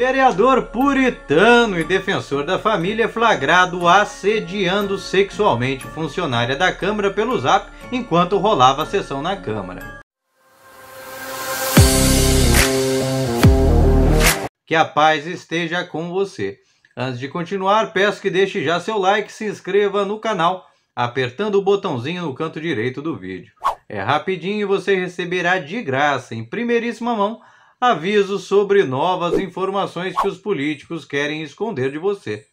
Vereador puritano e defensor da família flagrado assediando sexualmente funcionária da Câmara pelo zap enquanto rolava a sessão na Câmara. Que a paz esteja com você. Antes de continuar, peço que deixe já seu like, se inscreva no canal, apertando o botãozinho no canto direito do vídeo. É rapidinho e você receberá de graça, em primeiríssima mão, aviso sobre novas informações que os políticos querem esconder de você.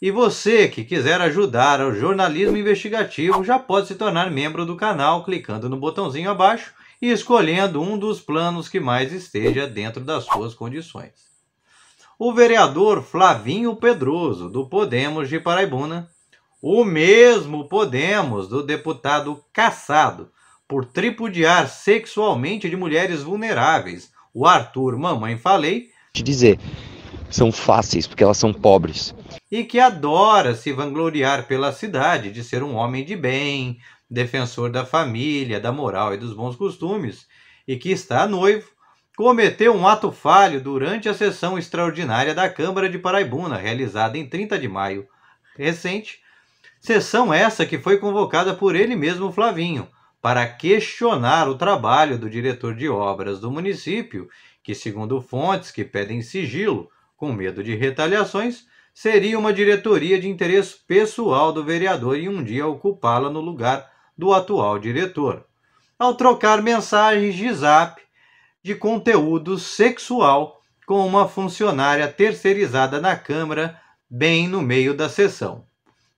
E você que quiser ajudar ao jornalismo investigativo já pode se tornar membro do canal clicando no botãozinho abaixo e escolhendo um dos planos que mais esteja dentro das suas condições. O vereador Flavinho Pedroso, do Podemos de Paraibuna, o mesmo Podemos do deputado caçado por tripudiar sexualmente de mulheres vulneráveis, o Arthur, mamãe, falei. Te dizer, são fáceis porque elas são pobres. E que adora se vangloriar pela cidade de ser um homem de bem, defensor da família, da moral e dos bons costumes, e que está noivo, cometeu um ato falho durante a sessão extraordinária da Câmara de Paraibuna, realizada em 30 de maio recente, sessão essa que foi convocada por ele mesmo, Flavinho, para questionar o trabalho do diretor de obras do município, que, segundo fontes que pedem sigilo, com medo de retaliações, seria uma diretoria de interesse pessoal do vereador e um dia ocupá-la no lugar do atual diretor. Ao trocar mensagens de zap de conteúdo sexual com uma funcionária terceirizada na Câmara, bem no meio da sessão.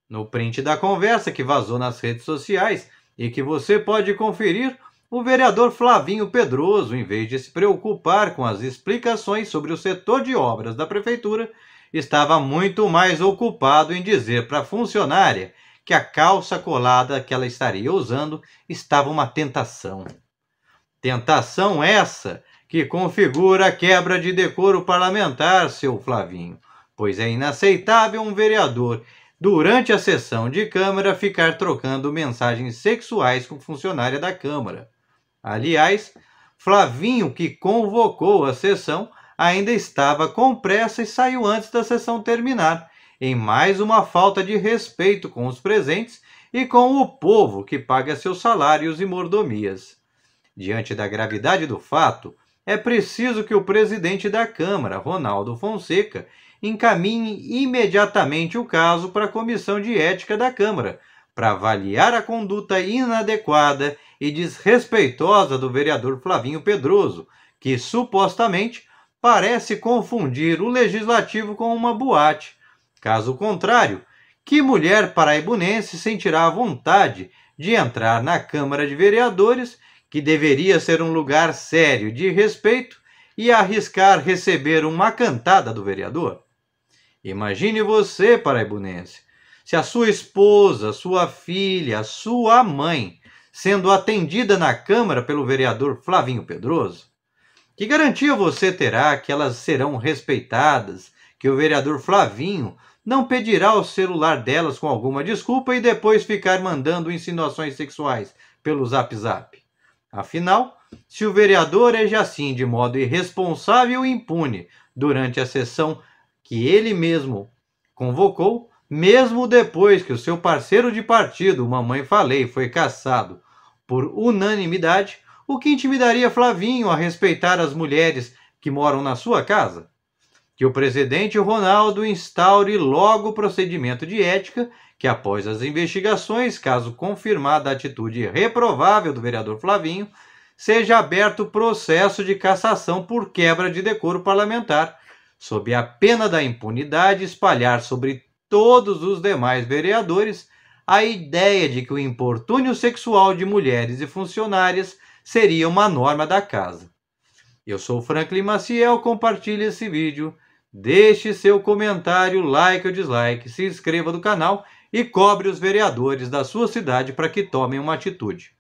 No print da conversa que vazou nas redes sociais, e que você pode conferir, o vereador Flavinho Pedroso, em vez de se preocupar com as explicações sobre o setor de obras da prefeitura, estava muito mais ocupado em dizer para a funcionária que a calça colada que ela estaria usando estava uma tentação. Tentação essa que configura a quebra de decoro parlamentar, seu Flavinho, pois é inaceitável um vereador durante a sessão de Câmara, ficar trocando mensagens sexuais com funcionária da Câmara. Aliás, Flavinho, que convocou a sessão, ainda estava com pressa e saiu antes da sessão terminar, em mais uma falta de respeito com os presentes e com o povo que paga seus salários e mordomias. Diante da gravidade do fato, é preciso que o presidente da Câmara, Ronaldo Fonseca, encaminhe imediatamente o caso para a Comissão de Ética da Câmara, para avaliar a conduta inadequada e desrespeitosa do vereador Flavinho Pedroso, que supostamente parece confundir o legislativo com uma boate. Caso contrário, que mulher paraibunense sentirá a vontade de entrar na Câmara de Vereadores que deveria ser um lugar sério de respeito, e arriscar receber uma cantada do vereador? Imagine você, paraibunense, se a sua esposa, sua filha, sua mãe sendo atendida na Câmara pelo vereador Flavinho Pedroso? Que garantia você terá que elas serão respeitadas, que o vereador Flavinho não pedirá o celular delas com alguma desculpa e depois ficar mandando insinuações sexuais pelo zap zap? Afinal, se o vereador age assim de modo irresponsável e impune durante a sessão que ele mesmo convocou, mesmo depois que o seu parceiro de partido, Mamãe Falei, foi cassado por unanimidade, o que intimidaria Flavinho a respeitar as mulheres que moram na sua casa? Que o presidente Ronaldo instaure logo o procedimento de ética que, após as investigações, caso confirmada a atitude reprovável do vereador Flavinho, seja aberto processo de cassação por quebra de decoro parlamentar, sob a pena da impunidade espalhar sobre todos os demais vereadores a ideia de que o importúnio sexual de mulheres e funcionárias seria uma norma da casa. Eu sou Franklin Maciel, compartilhe esse vídeo, deixe seu comentário, like ou dislike, se inscreva no canal e cobre os vereadores da sua cidade para que tomem uma atitude.